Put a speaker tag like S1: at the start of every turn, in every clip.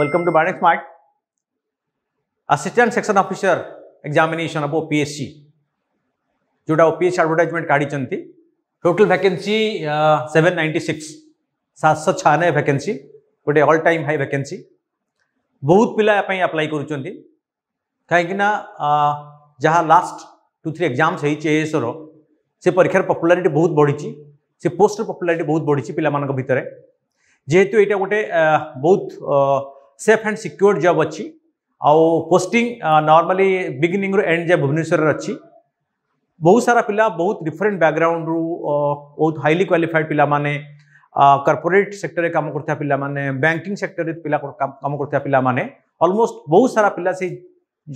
S1: Welcome to Barnet Smart. Assistant section officer examination हम OPSC जोटा OPSC advertisement काढ़ी total vacancy seven ninety six सात सौ छयानबे भैके गोटे अल टाइम हाई भैकेन्सी बहुत पिला आप्लाय कर जहाँ लास्ट टू थ्री एग्जाम्स होएसर से परीक्षार पपुलारीटी बहुत बढ़ी से पोस्टर पपुलारीटी बहुत बढ़ी पिला भितर जेहेतु ये गोटे बहुत सेफ एंड सिक्योर जब अच्छी आउ पोस्टिंग नॉर्मली बिगिनिंग रु एंड जब भुवनेश्वर अच्छी बहुत सारा पिला बहुत डिफरेंट बैकग्राउंड रु बहुत हाईली क्वालिफाइड पिला माने कॉर्पोरेट सेक्टर रे काम करता पिला माने बैंकिंग सेक्टर रे पिला काम करता पिला माने ऑलमोस्ट बहुत सारा पिला से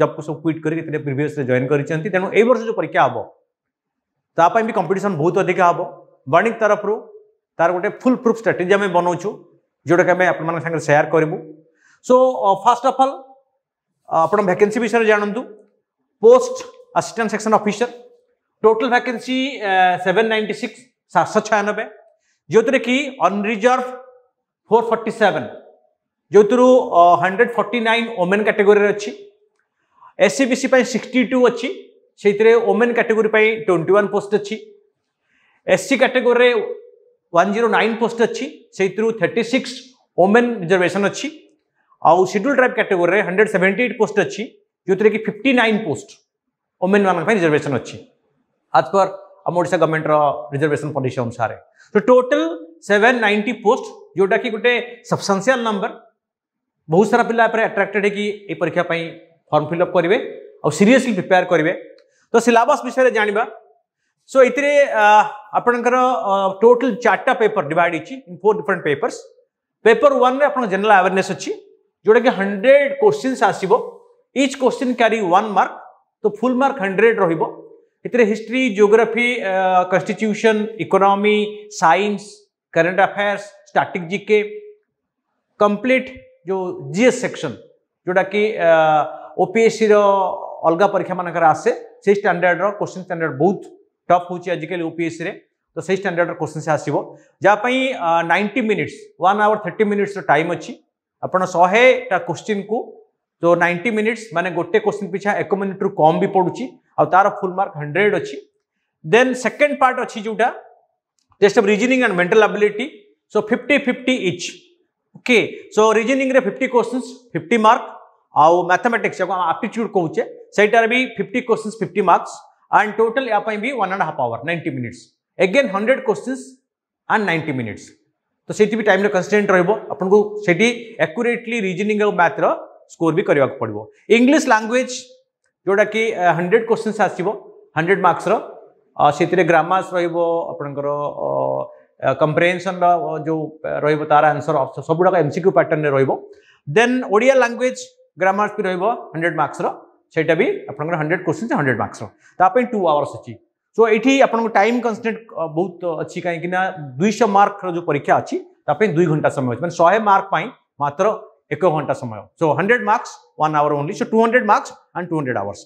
S1: जॉब को सब क्विट करके प्रिवियस रे जॉइन करिसेंती तेनु ए वर्ष जो परीक्षा हे ता पई भी कंपटीशन बहुत अधिक हबो वाणिक तरफ रु तार गोटे फुल प्रूफ स्ट्राटेजी आम बनाऊ जोटा कि आप सेयार करूँ सो फर्स्ट ऑफ़ अल आप भैके विषय जानतु post assistant section officer total भैके सेवेन नाइंटी सिक्स सात सौ छयानबे जो थे कि अनरिजर्व फोर फोर्टी सेवेन जो three hundred forty nine women category अच्छी S C B C sixty two अच्छी से women category twenty one post अच्छी S C category one zero nine post अच्छी से थर्टी सिक्स ओमेन रिजर्वेशन अच्छी आउ schedule tribe hundred रे eight post अच्छी जो थी फिफ्टी नाइन पोस्ट ओमेन मान रिजर्वेशन अच्छी आज पर आम ओडा गवर्नमेंट रिजर्वेशन पलिस अनुसार तो टोटल सेवेन नाइंटी पोस्ट जोटा कि गोटे सबसेनसीआल नंबर बहुत सारा पिला आट्राक्टेड हो परीक्षा फर्म फिलअप करेंगे और सीरीयसली प्रिपेयर करेंगे तो सिलेबस विषय जानवा सो ये आपणकर टोटल चार्टा paper divide in four different papers paper one आप जनरल आवेरनेस अच्छी जोटा तो कि हंड्रेड क्वेश्चन आसो each question carry one mark तो full mark hundred history geography constitution economy science current affairs static GK complete जो GS section जोटा कि ओपीएससी अलग परीक्षा मान आसे से स्टाडार्ड क्वेश्चन स्टाडार्ड बहुत टफ हो आजिकल ओपीएससी रे तो से स्टाडार्ड क्वेश्चन आसपाई ninety minutes one hour thirty minutes time अच्छी आपड़ शहेटा क्वेश्चन को जो नाइंटी मिनिट्स माने गोटे क्वेश्चन पिछा एक मिनिट रू कम भी पड़ू आ तार फुल मार्क हंड्रेड अच्छी देन सेकेंड पार्ट अच्छी जोटा test of reasoning and mental ability so fifty fifty each okay so reasoning fifty question fifty mark आउ मैथमेटिक्स आप्टिट्यूड कहे सहीटार भी fifty question fifty marks and total या one and half hour ninety minutes again hundred question and ninety minutes तो सही भी time कनसेंट रनको से reasoning और मैथ्र स्कोर भी करवाक पड़ो इंग्लीश लांगुएज जोटा कि हंड्रेड क्वेश्चन आसो हंड्रेड मार्क्स से ग्रामास रपणकर कंप्रेनसन रो रार आंसर एम सिक्यू पैटर्न रेन ओडिया लांगुएज ग्रामार्स भी रंड्रेड मार्क्स रईटा भी आप hundred question hundred marks two hours अच्छी सो ये आप टाइम कन्सटेंट बहुत अच्छी कहीं दुईश मार्क जो परीक्षा अच्छी दुई घंटा समय अच्छे मैं शहे मार्क मात्र एक घंटा समय so hundred marks one hour only so two hundred marks and two hundred hours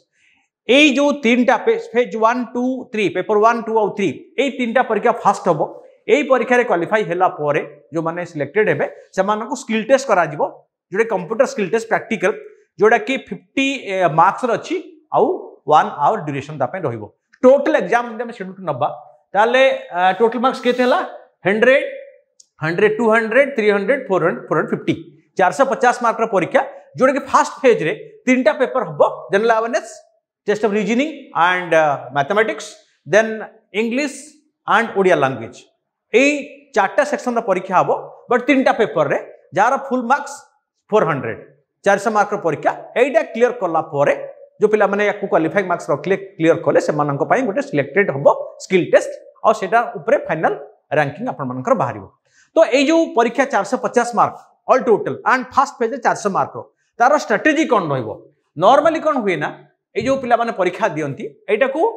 S1: यो तीन time phase one two three paper one two आउ थ्री तीन टाइम परीक्षा फास्ट हम यही परीक्षा क्वाफाई होगा जो मैंने सिलेक्टेड हे से स्किल टेस्ट कर जो कंप्यूटर स्किल टेस्ट प्राक्टिकल जोटा कि फिफ्टी मार्क्स अच्छी आउ वन आवर ड्यूरेसन रही है टोटल एग्जाम इंडिया में शेड्यूल टू नब्बा टोटल मार्क्स के hundred hundred two hundred three hundred four hundred four hundred fifty चार सौ पचास मार्क परीक्षा जोटा कि फास्ट फेज रे तीन टा पेपर हम general awareness test of reasoning and mathematics then English and Odia language यही चार्टा सेक्शन परीक्षा हम बट तीन टा पेपर रे जार फुल मार्क्स फोर हंड्रेड चार मार्क परीक्षा यहीटा क्लीयर कलापर जो पिला मैंने क्वाफाइंग मार्क्स रखिले क्लीयर कले से गोटे सिलेक्टेड हम स्किल टेस्ट आईटा उपर फाइनाल रैंकिंग आपर बाहर तो यू परीक्षा चार शौ पचास मार्क अल टोटल आंड फास्ट फेज चार शौ मार्क तार स्ट्राटेजी कौन रर्माली कौन हुए ना ये पिला परीक्षा दिखता को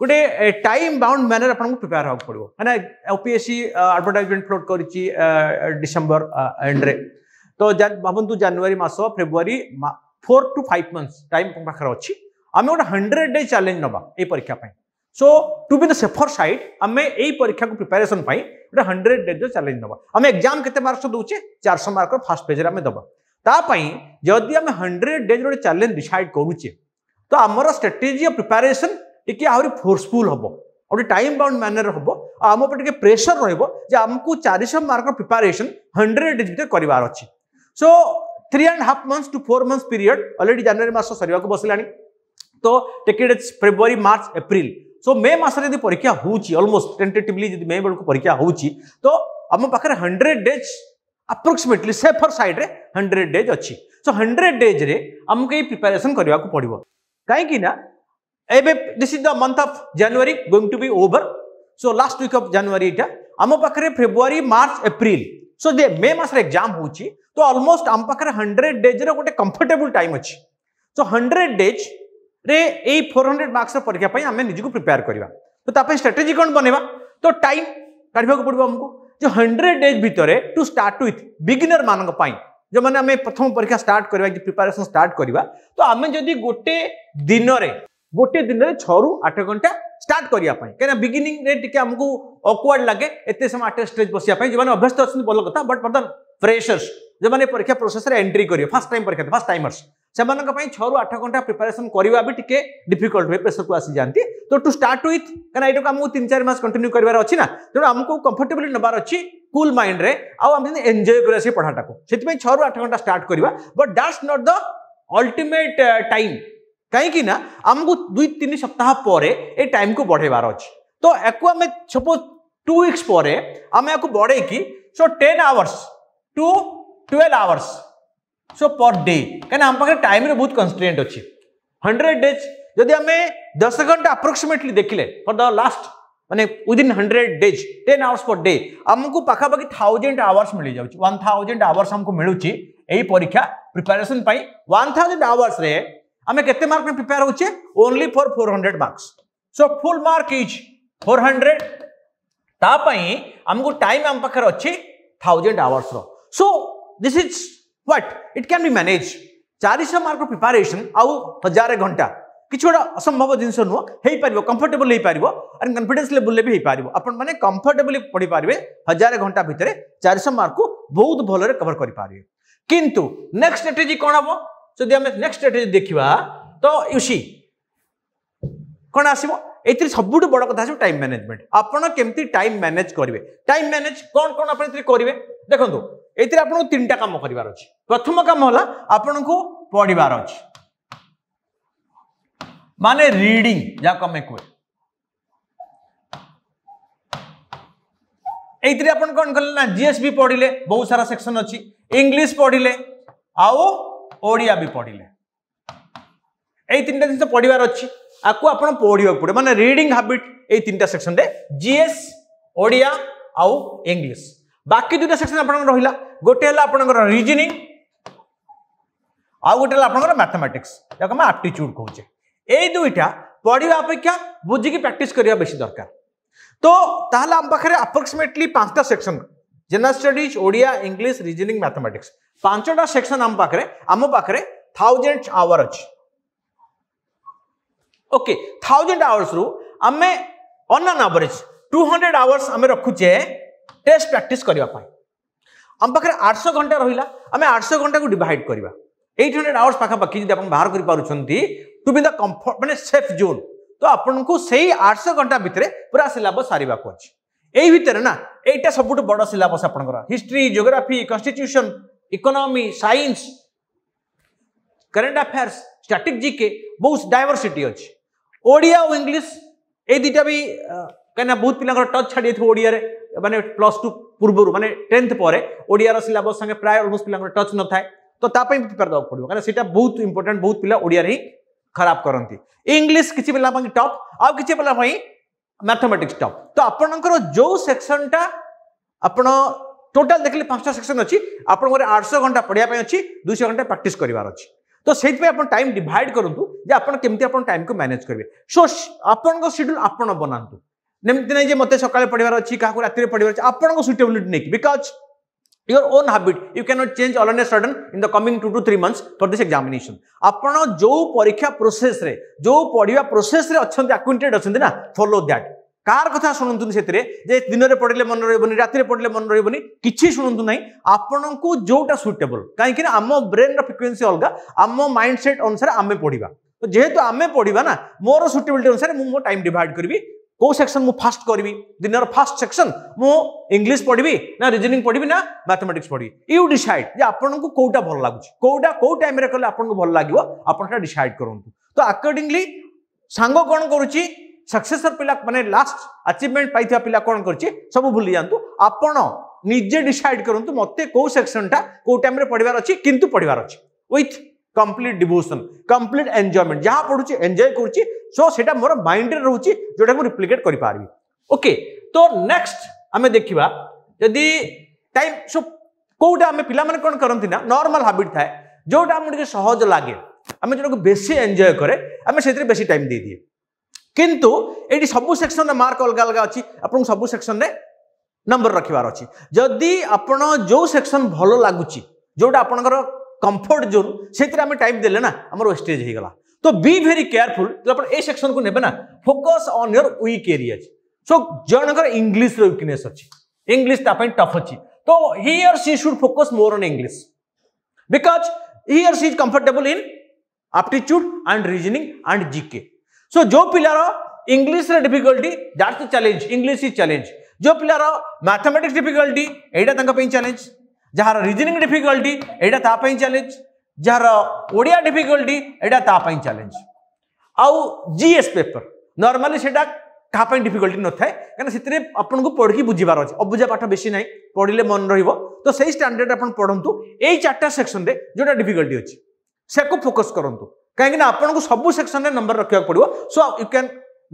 S1: गोटे टाइम बाउंड मैनर को प्रिपेयर होगा पड़ो मैंने ओपीएससी आडभटाइजमेंट फ्लोट कर डिसेम्बर एंड्रे तो भावतु जानुरी मस February four to five months time पाखे अच्छी आम गोटे हंड्रेड डे चैलेंज ना ये परीक्षा so to be the safer side आम ये परीक्षा को प्रिपेरेसन गोटे हंड्रेड डेज चैलेंज ना आम एक्जाम के मार्क्स दूचे चार सौ मार्क फास्ट पेज में आम दबाई जदि आम हंड्रेड डेज गोटे चैलेंज डिसाइड करुचे तो आमर स्ट्राटेजी और प्रिपेरेसन टी आहरी फोर्सफुल हम गोटे टाइम बाउंड मैनर हम आम ऊपर प्रेसर आमको चार मार्क प्रिपेरेसन हंड्रेड डेज भर करार so three and half month to four month period already January मस सर बसला तो टेकेट फेब्रुआरी मार्च एप्रिल सो मे मस परीक्षा होलमोस्ट टेन्टेटिवली मे बेल परीक्षा हो आम पाखे हंड्रेड डेज आप्रोक्सीमेटली सेफर सैड्रे हंड्रेड डेज अच्छी सो हंड्रेड डेज्रे आमको ये प्रिपेरेसन करवाक पड़ो कहीं this is the month of January going to be over so last week of January यहाँ आम पाखे फेब्रुआरी मार्च एप्रिल सो दे मे मस एक्जाम हो तो अलमोस्ट आम पाखे हंड्रेड डेज रोटे कम्फर्टेबुल टाइम अच्छी सो हंड्रेड डेज रे फोर हंड्रेड मार्क्स परीक्षापी निजी को प्रिपेयर करवा तो स्ट्राटेजी कौन बनवा तो टाइम काढ़ पड़ा आमको जो हंड्रेड डेज भितर टू स्टार्ट ओथ बिगिनर मानी जो मैंने आम प्रथम परीक्षा स्टार्ट करवा प्रिपेरेसन स्टार्ट करवा तो आम जदि गोटे दिन में गोटे दिन में छ रु आठ घंटा स्टार्ट करवाई क्या बिगिनिंग टी आमको अकवर्ड लगे एत समय आठ स्टेज बस जो अभ्यस्त अच्छे भल कता बट बर्तन फ्रेसर्स जो मैंने परीक्षा प्रोसेस एंट्री करेंगे फास्ट टाइम परीक्षा फास्ट टाइमर्स से छु आठ घंटा प्रिपेरेसन करवा भी टी डिफिकल्ट हुए प्रेसर को आसी जाती तो टू स्टार्ट ओथ कहीं ये आमको तीन चार मस कंटिन्यू करार अच्छी ना तेनालीमु कंफर्टेबली नबार अच्छी कुल माइंड आम एंजय कर पढ़ाटा को से छु आठ घंटा स्टार्ट करवा but that not the ultimate time कहीं आमको दुई तीन सप्ताह पर टाइम को बढ़ेबार अच्छे तो ये सपोज टू विक्स पर आम या बढ़े कि so ten hours to twelve hours so per day कहीं आम पाखे टाइम रे बहुत कन्स्टेन्ट अच्छे हंड्रेड डेज जदि आम दस घंटा आप्रोक्सीमेटली देखिले फर द लास्ट मैंने within hundred days ten hours per day आमको पाखापाखि थाउजेंड आवर्स मिल जाऊँ वन थाउजेंड आवर्स आमको मिलूँ यही परीक्षा प्रिपेरेसन वन थाउजेंड आवर्स आम के मार्क में प्रिपेयर होचे only for four hundred marks so full mark is four hundred तापाई आमको टाइम आम पाखे अच्छे थाउजेंड आवर्स रो so this is what it can be manage चारिश मार्क प्रिपेरेशन आउ हजार घंटा किसी गोटे असंभव जिनस नुह कंफर्टेबल हो पार एंड कन्फिडेन्स लेवल भी हो पार आपने कंफर्टेबली पढ़ी पारे हजार घंटा भितर चार शह मार्क को बहुत भल कवर करेंगे किंतु नेक्स्ट स्ट्राटेजी कौन हम जदि आम नेक्ट स्ट्राटेजी देखा तो युसी कौन आस सब बड़ कथ टाइम मैनेजमेंट आपत टाइम मैनेज करेंगे टाइम मैनेज कौन कौन आप देखो এতে আপনার তিনটা কাম করবার প্রথম কাম হল আপনার পড়বার মানে রিডিং যা আমি কে ଆମେ আপনার কন কলে না জিএসবি পড়লে বহু সারা সেকশন অংলিশ পড়লে আড়িয়া বি পড়লে এই তিনটা জিনিস পড়বার অছি আকু আপনার পড়িবাকে পড়ে মানে রিডিং হাবিট এই তিনটা সেকশন জিএস ওড়িয়া আউ ইংলিশ बाकी दुटा सेक्शन आप रहा गोटे आप रिजनिंग आउ आ गोटे आप मैथमेटिक्स जैक मैं आप्टिट्यूड कहचे ए दुईटा पढ़ा अपेक्षा बुझिकी प्राक्ट करिया बेस दरकार तो ताल आम पाखे आप्रक्सीमेटली पांचटा section general studies Odia English reasoning mathematics पांचटा सेक्शन आम पाखे आम पाखे थाउजेंड आवर अच्छे ओके थाउजेंड आवर्स रु आम अन्न आवरेज टू हंड्रेड आवर्स आम रखुचे टेस्ट प्राक्ट करने आम पाखे आठश घंटा रहा आम आठश घंटा को डिवाइड करवा एट हंड्रेड आवर्स पाखापाखि जब आप बाहर करू बी द कम्फर्ट मैंने सेफ जोन तो आपन को सही आठश घंटा भितर पूरा सिलबस सारे अच्छे यही भितर ना यहीटा सब बड़ सिलबस आप history geography constitution economy science current affairs static GK बहुत डायवर्सीटी अच्छे ओडिया और इंग्लीश ये दुटा भी कहीं बहुत पिला टच छाड़ी ओडिया मानते प्लस टू पूर्व मानते टेन्थ पर ओडिया सिलेबस संगे प्राय अलमोस्ट पे टच न था तो प्रिपेयर देखा पड़ो क्या बहुत इंपोर्टां बहुत पिला ओडिया ही खराब करती इंग्लीश किसी पेला टप आउ कि पेला मैथमेटिक्स टप तो आपंकर जो सेक्शन टा आप टोटाल देखे पांचटा सेक्शन अच्छी आप आठश घंटा पढ़ापी अच्छी दुई घंटा प्राक्ट कर तो से टाइम डिड करूँ आप टाइम को मैनेज करेंगे सो आपड्यूल आपत बनातु ଏମିତି ନାହିଁ ଯେ ମୋତେ ସକାଳେ ପଢ଼ିବାର ଅଛି କାହାକୁ ରାତିରେ ପଢ଼ିବାର ଅଛି ଆପଣଙ୍କ ସୁଇଟେବିଲିଟି ନେଇକି because your own habit you cannot change all on a sudden in the coming two to 3 months for this examination ଆପଣ ଯେଉଁ ପରୀକ୍ଷା ପ୍ରୋସେସ୍ରେ ଯେଉଁ ପଢିବା ପ୍ରୋସେସ୍ରେ ଅଛନ୍ତି ଆକ୍ୱେଣ୍ଟେଡ୍ ଅଛନ୍ତି ନା ଫଲୋ ଦ୍ୟାଟ୍ କାହାର କଥା ଶୁଣନ୍ତୁନି ସେଥିରେ ଯେ ଦିନରେ ପଢିଲେ ମନେ ରହିବନି ରାତିରେ ପଢିଲେ ମନେ ରହିବନି କିଛି ଶୁଣନ୍ତୁ ନାହିଁ ଆପଣଙ୍କୁ ଯେଉଁଟା ସୁଇଟେବଲ୍ କାହିଁକି ନା ଆମ ବ୍ରେନ୍ର ଫ୍ରିକ୍ୱେନ୍ସି ଅଲଗା ଆମ ମାଇଣ୍ଡ ସେଟ୍ ଅନୁସାରେ ଆମେ ପଢିବା ତ ଯେହେତୁ ଆମେ ପଢିବା ନା ମୋର ସୁଇଟେବିଲିଟି ଅନୁସାରେ ମୁଁ ମୋ ଟାଇମ୍ ଡିଭାଇଡ୍ କରିବି कौ सेक्शन मु फास्ट करी दिन फास्ट सेक्शन मु इंग्लिश ना रिजनिंग पढ़वी ना मैथमेटिक्स पढ़ी यू डिसाइड आपको कौटा भल लगुच कौटा कौ टाइम कले आपको भल लगे आपड़ा डिसाइड करूँ तो आकर्डिंगली सांग कौन कर सक्सेसर पिला माने लास्ट अचीवमेंट पाई पिला कोन कर सब भूली जानतु आपण निजे डिसाइड करंतु मते को सेक्शन टा को टाइम रे पढिबार अछि किंतु पढिबार अछि with complete devotion complete enjoyment जहां पढ़ु एंजय करछि सो से मोर माइंड रे रहउची जोटा को रिप्लिकेट करके पारबी ओके तो नेक्स्ट आम देखा यदि टाइम सो कौटा आम पिला माने कोन ना नॉर्मल हैबिट थाए जोटा सहज लगे आम जो को बेसी एन्जॉय करे हमें टाइम दे दिए किंतु ये सब सेक्शन रे मार्क अलग अलग अच्छी आप सब सेक्शन में नंबर रखिबार अच्छी जदि आप जो सेक्शन भल लगुच जोटा आपनकर कंफर्ट जोन से टाइम दे आम वेस्टेज होगा तो बी भेरी केयरफुल जो ए सेक्शन को ने ना focus on your weak areas so जन इंग्लीश रे अच्छी इंग्लीश ता टफ अच्छी तो he or she should focus more on English because he or she is comfortable in aptitude and reasoning and gk so जो पिलार इंग्लीश रे difficulty that's the challenge English is challenge जो पिलार mathematics difficulty एटा तंका पे challenge जहाँ reasoning difficulty एटा ता चैलेंज जार ओडिया डिफिकल्टी एटा तापाई चैलेंज आउ जीएस पेपर नॉर्मली सेटा डिफिकल्टी न था कहीं आपको पढ़ की बुझार अच्छे अबुझा पाठ बेस ना पढ़ले मन रही तो से स्टाडार्ड आप पढ़ु यही चार्टा सेक्शन में जो डिफिकल्टी अच्छे से फोकस करूँ कहीं आपको सब सेक्शन में नंबर रखा पड़ो so you can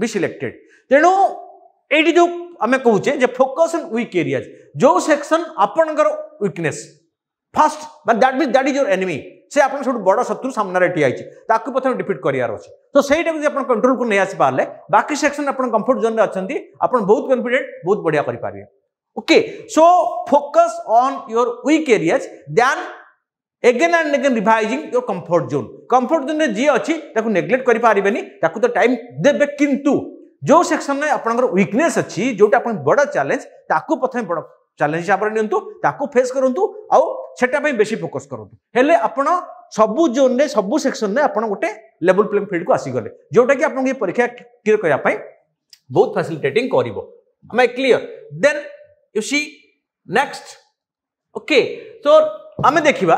S1: be selected तेणु ये जो आम कहे फोकस ऑन विक् एरिया जो सेक्शन आपणकर विकने फास्ट मैं that mean that is your enemy से आप बड़ शत्रु सामने ठिया है प्रथम डिफिट कर तो सहीटा कंट्रोल को नहीं आसपारे बाकी सेक्शन आप कंफर्ट जोन अच्छा आप बहुत कन्फिडेंट बहुत बढ़िया करेंगे okay so focus on your weak area then again and again revising your comfort zone comfort zone में जी अच्छी नेग्लेक्ट करें तो टाइम देवे कितु जो सेक्शन में आपकनेस अच्छी जो बड़ा चैलेंज ताकू प्रथम बड़ा ଚ୍ୟାଲେଞ୍ଜ ଭାବରେ ନିଅନ୍ତୁ ତାକୁ ଫେସ୍ କରନ୍ତୁ ଆଉ ସେଟା ପାଇଁ ବେଶୀ ଫୋକସ୍ କରନ୍ତୁ ହେଲେ ଆପଣ ସବୁ ଜୋନ୍ରେ ସବୁ ସେକ୍ସନ୍ରେ ଆପଣ ଗୋଟେ ଲେବୁଲ୍ ପ୍ଲେମ୍ ଫିଲ୍ଡକୁ ଆସିଗଲେ ଯେଉଁଟାକି ଆପଣଙ୍କୁ ଏ ପରୀକ୍ଷା କ୍ଲିୟର୍ କରିବା ପାଇଁ ବହୁତ ଫ୍ୟାସିଲିଟେଟିଂ କରିବ am i clear then you see next okay so ଆମେ ଦେଖିବା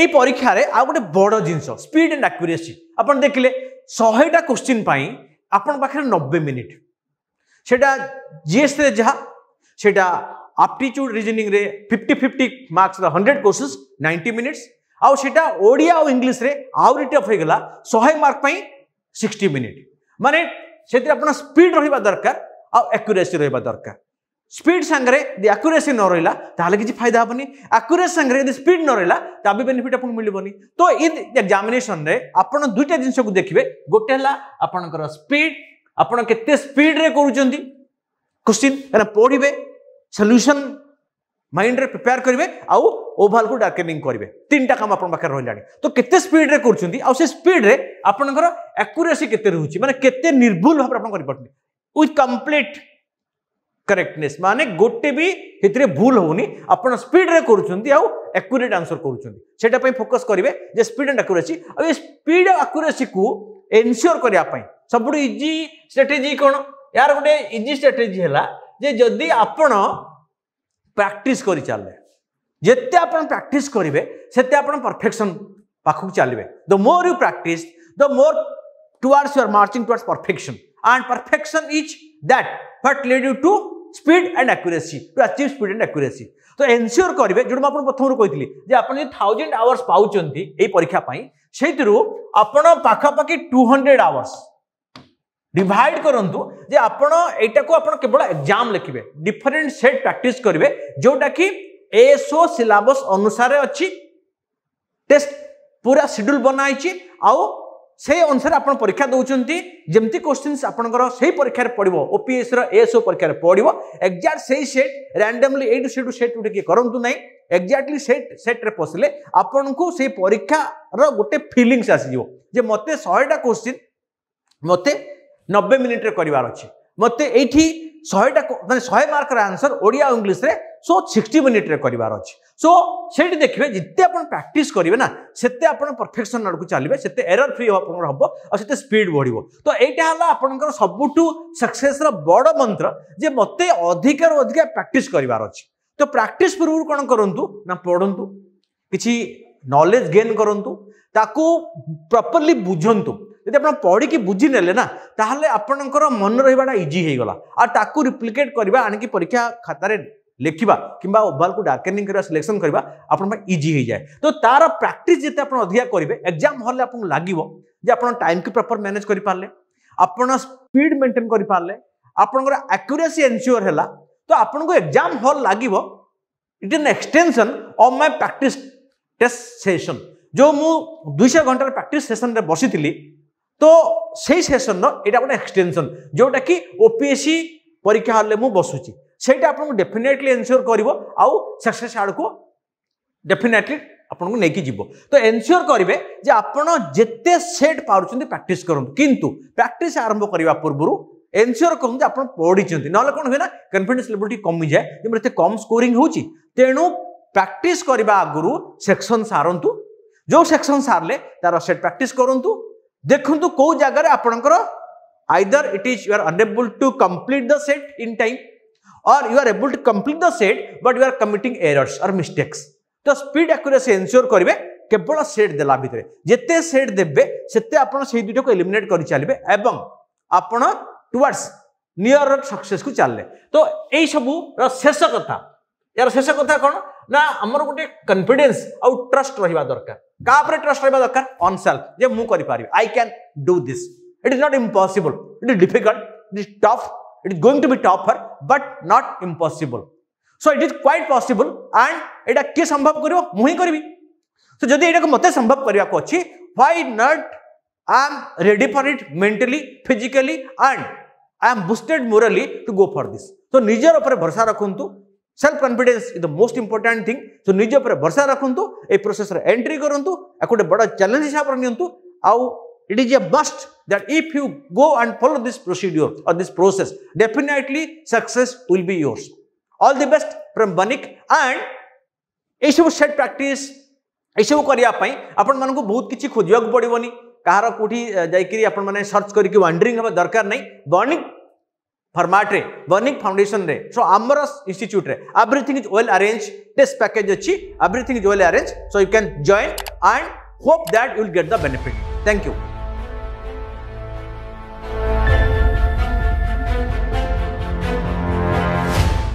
S1: ଏଇ ପରୀକ୍ଷାରେ ଆଉ ଗୋଟେ ବଡ଼ ଜିନିଷ ସ୍ପିଡ୍ ଆଣ୍ଡ ଆକ୍ୟୁରେସି ଆପଣ ଦେଖିଲେ ଶହେଟା କୋଶ୍ଚିନ୍ ପାଇଁ ଆପଣଙ୍କ ପାଖରେ ନବେ ମିନିଟ୍ ସେଟା ଜିଏସ୍ରେ ଯାହା ସେଟା aptitude reasoning re 50 50 marks the 100 courses 90 minutes ଆଉ ସେଟା ଓଡ଼ିଆ ଆଉ ଇଂଲିଶରେ ଆହୁରି ଟଫ୍ ହେଇଗଲା ଶହେ ମାର୍କ ପାଇଁ ସିକ୍ସଟି ମିନିଟ୍ ମାନେ ସେଥିରେ ଆପଣ ସ୍ପିଡ୍ ରହିବା ଦରକାର ଆଉ ଆକ୍ୟୁରେସି ରହିବା ଦରକାର ସ୍ପିଡ୍ ସାଙ୍ଗରେ ଯଦି ଆକ୍ୟୁରେସି ନ ରହିଲା ତାହେଲେ କିଛି ଫାଇଦା ହେବନି ଆକ୍ୟୁରେସି ସାଙ୍ଗରେ ଯଦି ସ୍ପିଡ୍ ନ ରହିଲା ତା ବି ବେନିଫିଟ୍ ଆପଣଙ୍କୁ ମିଳିବନି ତ ଏ ଏକ୍ଜାମିନେସନ୍ରେ ଆପଣ ଦୁଇଟା ଜିନିଷକୁ ଦେଖିବେ ଗୋଟେ ହେଲା ଆପଣଙ୍କର ସ୍ପିଡ୍ ଆପଣ କେତେ ସ୍ପିଡ୍ରେ କରୁଛନ୍ତି କୋଶ୍ଚିନ୍ କାରଣ ପଢ଼ିବେ ସଲ୍ୟୁସନ୍ माइंड ପ୍ରିପେୟାର करेंगे ଆଉ ଓଭାଲକୁ ଡାର୍କେନିଂ କରିବେ ତିନିଟା କାମ ଆପଣଙ୍କ ପାଖରେ ରହିଲାଣି ତ କେତେ ସ୍ପିଡ଼ରେ କରୁଛନ୍ତି स्पीड ସେ ସ୍ପିଡ଼ରେ ଆପଣଙ୍କର ଆକ୍ୟୁରେସି କେତେ ରହୁଛି ମାନେ କେତେ ନିର୍ଭୁଲ ଭାବରେ ଆପଣ କରିପାରୁଛନ୍ତି ୱିଥ୍ करेक्टनेस माने गोटे भी हितरे भूल होनी आपण स्पीड रे करूछंती आउ एक्यूरेट आंसर सेटा पई फोकस करिवे जे स्पीड एंड एक्यूरेसी और ये स्पीड आकुरासी एक्यूरेसी को एनश्योर करिया पई सबुड इजी स्ट्रेटजी कोन यार गोटे इजी स्ट्रेटजी हला ଯେ ଯଦି ଆପଣ ପ୍ରାକ୍ଟିସ୍ କରିଚାଲିଲେ ଯେତେ ଆପଣ ପ୍ରାକ୍ଟିସ୍ କରିବେ ସେତେ ଆପଣ ପରଫେକ୍ସନ୍ ପାଖକୁ ଚାଲିବେ the more you practice the more towards you are marching towards perfection and perfection is that what lead you to speed and accuracy to achieve speed and accuracy ତ ensure କରିବେ ଯେଉଁଟା ମୁଁ ଆପଣ ପ୍ରଥମରୁ କହିଥିଲି ଯେ ଆପଣ ଯଦି ଥାଉଜେଣ୍ଡ ଆୱାର୍ସ ପାଉଛନ୍ତି ଏଇ ପରୀକ୍ଷା ପାଇଁ ସେଇଥିରୁ ଆପଣ ପାଖାପାଖି ଟୁ ହଣ୍ଡ୍ରେଡ଼ ଆୱାର୍ସ डिड करूँ आपण यू आप केवल एग्जाम लिखे डिफरेन्ट सेट प्राक्ट करेंगे जोटा कि एसओ सिलस अनुसार अच्छी टेस्ट पूरा सेड्यूल बनाई आउ से अनुसार आप परीक्षा दूसरी जमी क्वेश्चन आपंकर परीक्षा पड़ो ओपीएस रो परीक्षा पड़ो एक्जाक्ट से ही सेट रैंडमली यू सीटू सेट गोटे करूँ ना एक्जाक्टली सेट सेट्रे पशिले आपन को से परीक्षार गोटे फिलिंगस आसीज मत शहेटा क्वेश्चि मत ନବେ ମିନିଟ୍ରେ କରିବାର ଅଛି ମୋତେ ଏଇଠି ଶହେଟା ମାନେ ଶହେ ମାର୍କର ଆନ୍ସର୍ ଓଡ଼ିଆ ଇଂଲିଶରେ ସୋ ସିକ୍ସଟି ମିନିଟ୍ରେ କରିବାର ଅଛି ସୋ ସେଇଠି ଦେଖିବେ ଯେତେ ଆପଣ ପ୍ରାକ୍ଟିସ୍ କରିବେ ନା ସେତେ ଆପଣ ପରଫେକ୍ସନ୍ ଆଡ଼କୁ ଚାଲିବେ ସେତେ ଏରର୍ ଫ୍ରି ଆପଣଙ୍କର ହେବ ଆଉ ସେତେ ସ୍ପିଡ୍ ବଢ଼ିବ ତ ଏଇଟା ହେଲା ଆପଣଙ୍କର ସବୁଠୁ ସକ୍ସେସ୍ର ବଡ଼ ମନ୍ତ୍ର ଯେ ମୋତେ ଅଧିକରୁ ଅଧିକା ପ୍ରାକ୍ଟିସ୍ କରିବାର ଅଛି ତ ପ୍ରାକ୍ଟିସ୍ ପୂର୍ବରୁ କ'ଣ କରନ୍ତୁ ନା ପଢ଼ନ୍ତୁ କିଛି ନଲେଜ୍ ଗେନ୍ କରନ୍ତୁ ତାକୁ ପ୍ରପର୍ଲି ବୁଝନ୍ତୁ ଯଦି ଆପଣ ପଢ଼ିକି ବୁଝିନେଲେ ନା ତାହେଲେ ଆପଣଙ୍କର ମନେ ରହିବାଟା ଇଜି ହେଇଗଲା ଆଉ ତାକୁ ରିପ୍ଲିକେଟ୍ କରିବା ଆଣିକି ପରୀକ୍ଷା ଖାତାରେ ଲେଖିବା କିମ୍ବା ଓଭାଲକୁ ଡାର୍କେନିଂ କରିବା ସିଲେକ୍ସନ୍ କରିବା ଆପଣଙ୍କ ପାଇଁ ଇଜି ହେଇଯାଏ ତ ତାର ପ୍ରାକ୍ଟିସ୍ ଯେତେ ଆପଣ ଅଧିକା କରିବେ ଏକ୍ଜାମ୍ ହଲ୍ରେ ଆପଣଙ୍କୁ ଲାଗିବ ଯେ ଆପଣ ଟାଇମ୍କି ପ୍ରପର୍ ମ୍ୟାନେଜ୍ କରିପାରିଲେ ଆପଣ ସ୍ପିଡ୍ ମେଣ୍ଟେନ୍ କରିପାରିଲେ ଆପଣଙ୍କର ଆକ୍ୟୁରେସି ଏନ୍ସିଓର ହେଲା ତ ଆପଣଙ୍କୁ ଏକ୍ଜାମ୍ ହଲ୍ ଲାଗିବ it in extension of my practice test session ଯେଉଁ ମୁଁ ଦୁଇଶହ ଘଣ୍ଟାର ପ୍ରାକ୍ଟିସ୍ ସେସନ୍ରେ ବସିଥିଲି तो सही सेसन यहाँ गोटे एक्सटेनसन जोटा कि ओपीएससी परीक्षा हल में बसुची से आपको डेफिनेटली एनसीओर कर सक्सेस आड़ को डेफिनेटली ଆପଣଙ୍କୁ ନେଇକି ଯିବ ତ ଏନସିଓର କରିବେ ଯେ ଆପଣ ଯେତେ ସେଟ୍ ପାରୁଛନ୍ତି ପ୍ରାକ୍ଟିସ୍ କରନ୍ତୁ କିନ୍ତୁ ପ୍ରାକ୍ଟିସ୍ ଆରମ୍ଭ କରିବା ପୂର୍ବରୁ ଏନସିଓର କରନ୍ତୁ ଆପଣ ପଢ଼ିଛନ୍ତି ନହେଲେ କ'ଣ ହୁଏ ନା କନଫିଡେନ୍ସ ଲେବୁଲ୍ ଟିକେ କମିଯାଏ ଯେମିତି ଏତେ କମ୍ ସ୍କୋରିଂ ହେଉଛି ତେଣୁ ପ୍ରାକ୍ଟିସ୍ କରିବା ଆଗରୁ ସେକ୍ସନ୍ ସାରନ୍ତୁ ଯେଉଁ ସେକ୍ସନ୍ ସାରିଲେ ତାର ସେଟ୍ ପ୍ରାକ୍ଟିସ୍ କରନ୍ତୁ देखु कौ जगार आपणकर either it is you are unable to complete the set in time or you are able to complete the set but you are committing errors or mistakes तो speed से ensure करेंगे केवल set देला भितर जिते सेट देते सेते आई दुईटा को एलिमेट कर चलिए एवं आपण टुवर्ड्स नियर सक्सेस को चलने तो यूर शेष कथा यार शेष कथा कौन ना आमर गोटे कन्फिडेन्स आउ ट्रस्ट रहा दरकार কাহা উপরে ট্রস্ট রহবা দরকার অন সেলফ যে মু করিপারি I can do this it is not impossible it is difficult it is tough it is going to be tougher but not impossible so it is quite possible and এটা କିଏ ସମ୍ଭବ କରିବ ମୁଁ ହିଁ କରିବି ତ ଯଦି ଏଇଟାକୁ ମୋତେ ସମ୍ଭବ କରିବାକୁ ଅଛି why not I am ready for it mentally physically and I am boosted morally to go for this ତ ନିଜର ଉପରେ ଭରସା ରଖନ୍ତୁ self confidence is the most important thing so निज पर भरसा रखुद ये प्रोसेस एंट्री करूँ या गोटे बड़ चैलेंज हिसाब से नियंतु आउ it is a must that if you go and follow this procedure or this process definitely success will be yours all the best from Banik and सब सेट प्राक्ट यू करने आपण मानक बहुत किसी खोजाक पड़ोनी कह रोटी जाकि आप सर्च करके वाणरी हाँ दरकार नहीं बनिक फर्माट्रे वर्णिंग फाउंडेसन सो आमर इनट्यूट्रे everything is well arranged test package अच्छी everything is well arranged so you can join and hope that you'll get the benefit thank you